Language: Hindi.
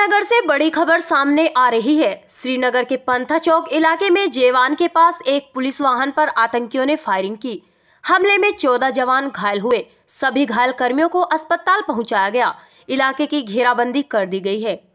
श्रीनगर से बड़ी खबर सामने आ रही है श्रीनगर के पंथा चौक इलाके में जेवान के पास एक पुलिस वाहन पर आतंकियों ने फायरिंग की हमले में चौदह जवान घायल हुए सभी घायल कर्मियों को अस्पताल पहुंचाया गया इलाके की घेराबंदी कर दी गई है